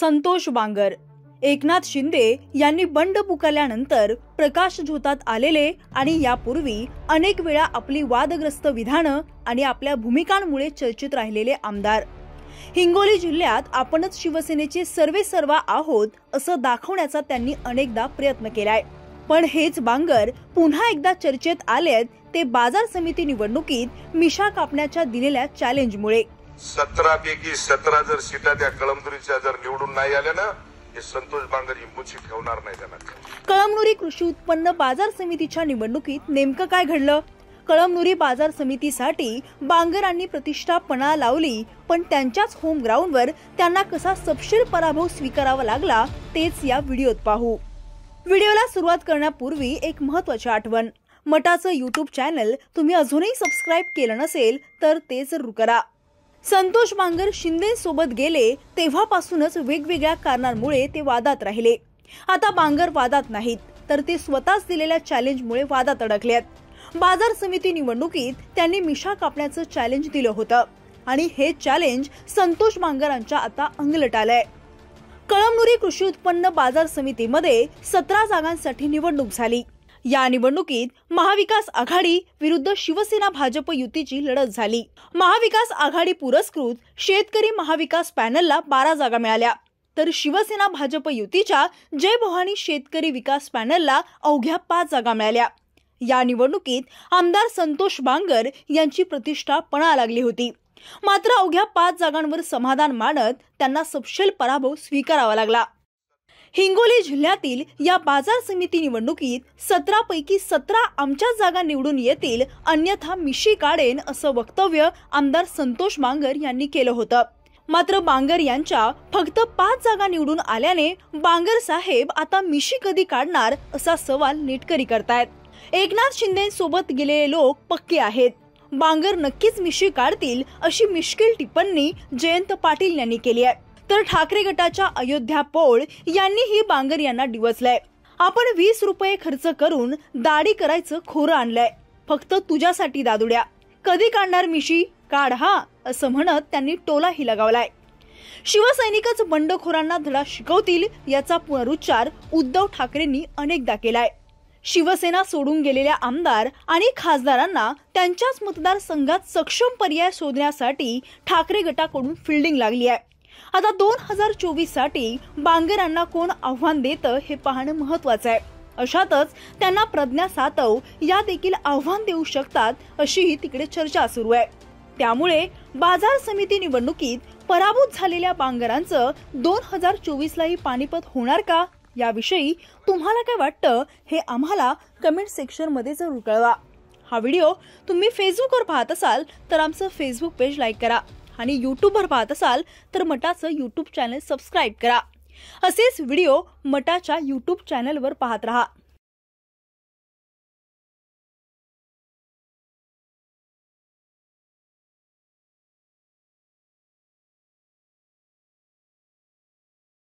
संतोष बांगर एकनाथ शिंदे यांनी बंड पुकारल्यानंतर प्रकाश झोतात आलेले आणि यापूर्वी अनेक वेळा आपली वादग्रस्त विधानं आणि आपल्या भूमिकांमुळे चर्चेत राहिलेले आमदार हिंगोली जिल्ह्यात आपणच शिवसेनेचे सर्वे सर्वा आहोत असं दाखवण्याचा त्यांनी अनेकदा प्रयत्न केलाय पण हेच बांगर पुन्हा एकदा चर्चेत आलेत ते बाजार समिती निवडणुकीत मिशा कापण्याच्या दिलेल्या चॅलेंजमुळे सतरापैकी सतरा जर सीटा त्या कळमनुरीच्या जर निवडून नाही आल्या ना संतोष बांगर हिंबूची ठेवणार नाही त्यांना कळमनुरी कृषी उत्पन्न बाजार समितीच्या निवडणुकीत नेमकं काय घडलं कळमनुरी बाजार समितीसाठी बांगरांनी पणा लावली पण त्यांच्याच होम ग्राउंडवर त्यांना कसा सपशील पराभव स्वीकारावा लागला तेच या व्हिडिओत पाहू व्हिडिओला सुरुवात करण्यापूर्वी एक महत्वाची आठवण मटाचं यूट्यूब चॅनल तुम्ही अजूनही सबस्क्राईब केलं नसेल तर ते जरूर करा संतोष बांगर सोबत गेले तेव्हापासूनच वेगवेगळ्या कारणांमुळे ते वादात राहिले आता बांगर वादात नाहीत तर ते स्वतःच दिलेल्या चॅलेंजमुळे वादात अडकल्यात बाजार समिती निवडणुकीत त्यांनी मिशा कापण्याचं चॅलेंज दिलं होतं आणि हे चॅलेंज संतोष बांगरांच्या आता अंगलट आलंय कळमनुरी कृषी उत्पन्न बाजार समितीमध्ये सतरा जागांसाठी निवडणूक झाली या निवडणुकीत महाविकास आघाडी विरुद्ध शिवसेना भाजप युतीची लढत झाली महाविकास आघाडी पुरस्कृत शेतकरी महाविकास पॅनलला बारा जागा मिळाल्या तर शिवसेना भाजप युतीच्या जय भवानी शेतकरी विकास पॅनलला अवघ्या पाच जागा मिळाल्या या निवडणुकीत आमदार संतोष बांगर यांची प्रतिष्ठा पणा लागली होती मात्र अवघ्या पाच जागांवर समाधान मानत त्यांना सपशेल पराभव स्वीकारावा लागला हिंगोली जिल्ह्यातील या बाजार समिती निवडणुकीत सतरापैकी सतरा आमच्या जागा निवडून येतील अन्यथा मिशी काढेन असं वक्तव्य आमदार संतोष बांगर यांनी केलं होतं मात्र बांगर यांच्या फक्त पाच जागा निवडून आल्याने बांगर साहेब आता मिशी कधी काढणार असा सवाल नेटकरी करतायत एकनाथ शिंदे सोबत गेलेले लोक पक्के आहेत बांगर नक्कीच मिशी काढतील अशी मिश्किल टिप्पणी जयंत पाटील यांनी केली आहे तर ठाकरे गटाच्या अयोध्या पोळ यांनीही बांगर यांना डिवचलंय आपण वीस रुपये खर्च करून दाढी करायचं खोरं आणलंय फक्त तुझ्यासाठी दादुड्या कधी काढणार मिशी काढ हा असं म्हणत त्यांनी टोलाही लगावलाय शिवसैनिकच बंडखोरांना धडा शिकवतील याचा पुनरुच्चार उद्धव ठाकरेंनी अनेकदा केलाय शिवसेना सोडून गेलेल्या आमदार आणि खासदारांना त्यांच्याच मतदारसंघात सक्षम पर्याय शोधण्यासाठी ठाकरे गटाकडून फिल्डिंग लागली आहे आता दोन हजार चोवीस साठी बांगेरांना कोण आव्हान देतं हे पाहणं महत्वाचं आहे अशातच त्यांना प्रज्ञा सातव या देखील आव्हान देऊ शकतात अशीही तिकडे चर्चा सुरू आहे त्यामुळे बाजार समिती निवडणुकीत पराभूत झालेल्या बांगरांचं दोन हजार चोवीस लाही पानिपत होणार का याविषयी तुम्हाला काय वाटतं हे आम्हाला कमेंट सेक्शन मध्ये जरूर कळवा हा व्हिडिओ तुम्ही फेसबुकवर पाहत असाल तर आमचं फेसबुक पेज लाईक करा आणि यूट्यूबवर पाहत असाल तर मटाचं यूट्यूब चॅनल सबस्क्राईब करा असेच व्हिडिओ मटाच्या यूट्यूब चॅनलवर पाहत राहा